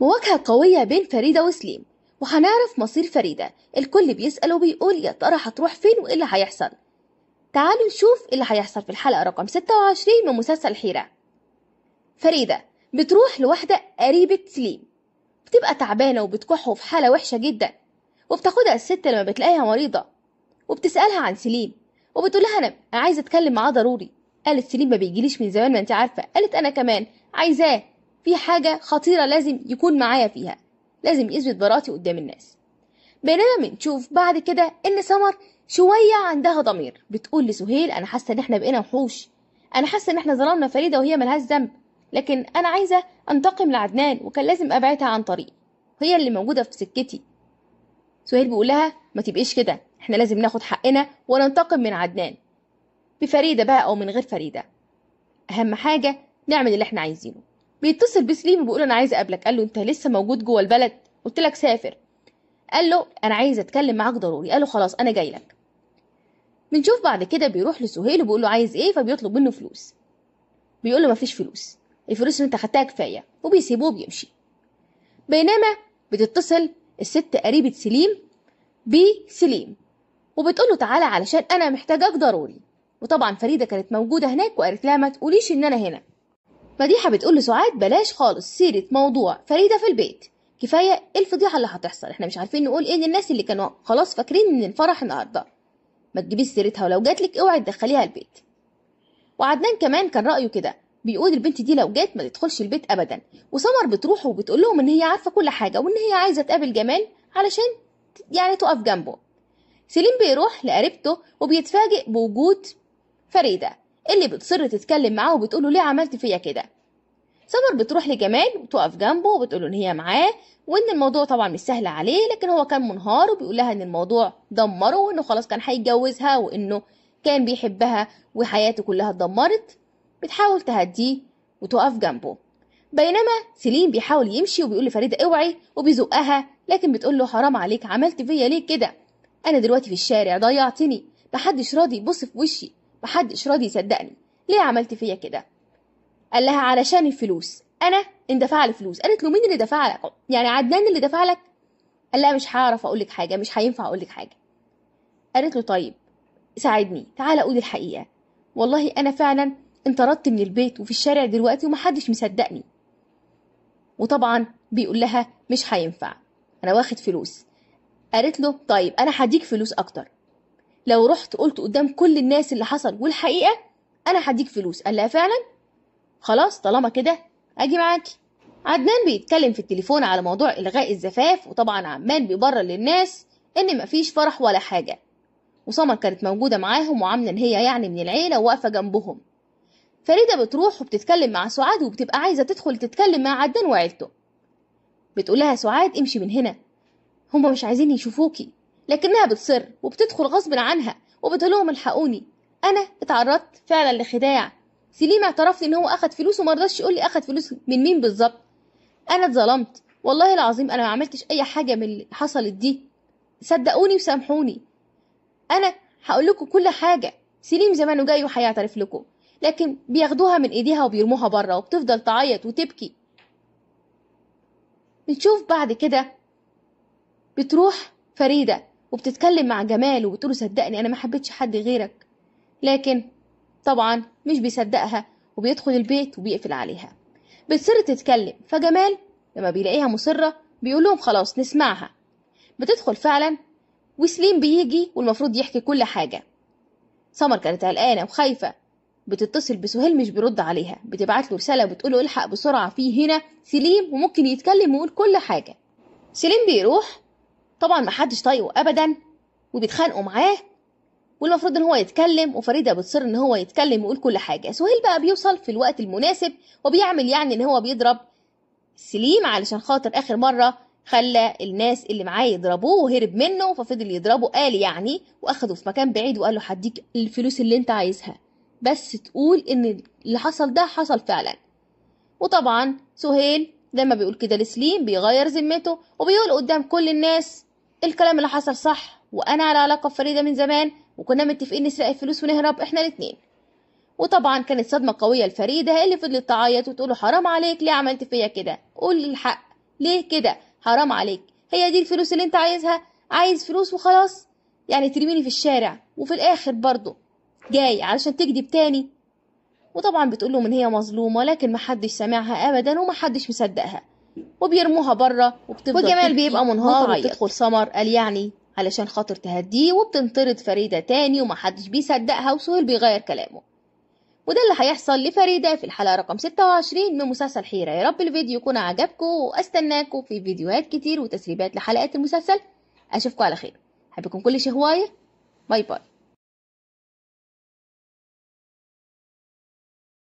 مواجهة قوية بين فريدة وسليم وهنعرف مصير فريدة الكل بيسأل وبيقول يا ترى هتروح فين وإيه اللي هيحصل تعالوا نشوف إيه اللي هيحصل في الحلقة رقم 26 من مسلسل الحيرة فريدة بتروح لواحدة قريبة سليم بتبقى تعبانة وبتكح وفي حالة وحشة جدا وبتاخدها الست لما بتلاقيها مريضة وبتسألها عن سليم وبتقولها أنا عايزة أتكلم معاه ضروري قالت سليم ما بيجيليش من زمان ما أنت عارفة قالت أنا كمان عايزاه في حاجة خطيرة لازم يكون معايا فيها لازم يثبت براءتي قدام الناس بينما بنشوف بعد كده ان سمر شوية عندها ضمير بتقول لسهيل انا حاسة ان احنا بقينا وحوش انا حاسة ان احنا ظلمنا فريدة وهي ملهاش ذنب لكن انا عايزة انتقم لعدنان وكان لازم ابعدها عن طريقي هي اللي موجودة في سكتي سهيل بيقول لها ما تبقيش كده احنا لازم ناخد حقنا وننتقم من عدنان بفريدة بقى او من غير فريدة اهم حاجة نعمل اللي احنا عايزينه بيتصل بسليم بيقول انا عايز اقابلك قال له انت لسه موجود جوه البلد قلت لك سافر قال له انا عايز اتكلم معاك ضروري قال له خلاص انا جاي لك بنشوف بعد كده بيروح لسهيل وبيقول له عايز ايه فبيطلب منه فلوس بيقول له مفيش فلوس الفلوس اللي انت خدتها كفايه وبيسيبوه وبيمشي بينما بتتصل الست قريبه سليم بسليم وبتقول له تعالى علشان انا محتاجاك ضروري وطبعا فريده كانت موجوده هناك وقالت لها ما تقوليش ان انا هنا مديحة بتقول لسعاد بلاش خالص سيرة موضوع فريدة في البيت كفاية ايه الفضيحة اللي هتحصل احنا مش عارفين نقول ايه للناس اللي كانوا خلاص فاكرين ان الفرح النهارده ما تجيبيش سيرتها ولو جاتلك اوعي تدخليها البيت وعدنان كمان كان رأيه كده بيقول البنت دي لو جات ما تدخلش البيت ابدا وسمر بتروح وبتقول لهم ان هي عارفه كل حاجه وان هي عايزه تقابل جمال علشان يعني تقف جنبه سليم بيروح لقريبته وبيتفاجئ بوجود فريده اللي بتصر تتكلم معاه وبتقوله ليه عملت فيا كده سمر بتروح لجمال وتقف جنبه وبتقوله ان هي معاه وان الموضوع طبعا مش سهل عليه لكن هو كان منهار وبيقول لها ان الموضوع دمره وانه خلاص كان هيتجوزها وانه كان بيحبها وحياته كلها اتدمرت بتحاول تهديه وتقف جنبه بينما سليم بيحاول يمشي وبيقول لفريدة اوعي وبيزقها لكن بتقول له حرام عليك عملت فيا ليه كده انا دلوقتي في الشارع ضيعتني محدش راضي يبص في وشي محدش راضي يصدقني ليه عملت فيا كده قال لها علشان الفلوس انا اندفع لي فلوس قالت له مين اللي دفع لك يعني عدنان اللي دفع لك قال لها مش هعرف اقول لك حاجه مش هينفع اقول لك حاجه قالت له طيب ساعدني تعالى قولي الحقيقه والله انا فعلا انطردت من البيت وفي الشارع دلوقتي ومحدش مصدقني وطبعا بيقول لها مش هينفع انا واخد فلوس قالت له طيب انا هديك فلوس اكتر لو رحت قلت قدام كل الناس اللي حصل والحقيقه انا هديك فلوس قال لها فعلا خلاص طالما كده اجي معاكي عدنان بيتكلم في التليفون على موضوع الغاء الزفاف وطبعا عمال بيبرر للناس ان مفيش فرح ولا حاجه وسمر كانت موجوده معاهم وعامله ان هي يعني من العيله وواقفه جنبهم فريده بتروح وبتتكلم مع سعاد وبتبقى عايزه تدخل تتكلم مع عدنان وعيلته بتقول لها سعاد امشي من هنا هما مش عايزين يشوفوكي لكنها بتصر وبتدخل غصب عنها وبتقول لهم الحقوني انا اتعرضت فعلا لخداع سليم اعترف لي ان هو اخد فلوس وما رضاش يقول لي اخد فلوس من مين بالظبط انا اتظلمت والله العظيم انا ما عملتش اي حاجه من اللي حصلت دي صدقوني وسامحوني انا هقول لكم كل حاجه سليم زمانه جاي وهيعترف لكم لكن بياخدوها من ايديها وبيرموها بره وبتفضل تعيط وتبكي بنشوف بعد كده بتروح فريده وبتتكلم مع جمال وبتقوله صدقني انا ما حبيتش حد غيرك لكن طبعا مش بيصدقها وبيدخل البيت وبيقفل عليها بتصر تتكلم فجمال لما بيلاقيها مصرة بيقول لهم خلاص نسمعها بتدخل فعلا وسليم بيجي والمفروض يحكي كل حاجة سمر كانت قلقانة وخايفة بتتصل بسهيل مش بيرد عليها بتبعت له رسالة بتقول له الحق بسرعة في هنا سليم وممكن يتكلم ويقول كل حاجة سليم بيروح طبعا محدش طايقه ابدا وبيتخانقوا معاه والمفروض ان هو يتكلم وفريده بتصر ان هو يتكلم ويقول كل حاجه سهيل بقى بيوصل في الوقت المناسب وبيعمل يعني ان هو بيضرب سليم علشان خاطر اخر مره خلى الناس اللي معاه يضربوه وهرب منه ففضل يضربه قال يعني واخده في مكان بعيد وقال له هديك الفلوس اللي انت عايزها بس تقول ان اللي حصل ده حصل فعلا وطبعا سهيل لما بيقول كده لسليم بيغير ذمته وبيقول قدام كل الناس الكلام اللي حصل صح وانا على علاقه بفريده من زمان وكنا متفقين نسرق الفلوس ونهرب احنا الاتنين وطبعا كانت صدمه قويه لفريده اللي فضلت تعيط وتقول حرام عليك ليه عملت فيا كده قول الحق ليه كده حرام عليك هي دي الفلوس اللي انت عايزها عايز فلوس وخلاص يعني ترميني في الشارع وفي الاخر برضه جاي علشان تكذب تاني وطبعا بتقوله ان هي مظلومه لكن محدش سامعها ابدا ومحدش مصدقها وبيرموها بره وبتفضل وجمال بيبقى منهار وبتدخل سمر قال يعني علشان خاطر تهديه وبتنطرد فريدة تاني ومحدش بيصدقها وسهيل بيغير كلامه وده اللي هيحصل لفريدة في الحلقة رقم 26 من مسلسل حيرة يا رب الفيديو يكون عجبكم واستناكم في فيديوهات كتير وتسريبات لحلقات المسلسل اشوفكم على خير حبكم كل شهواية باي باي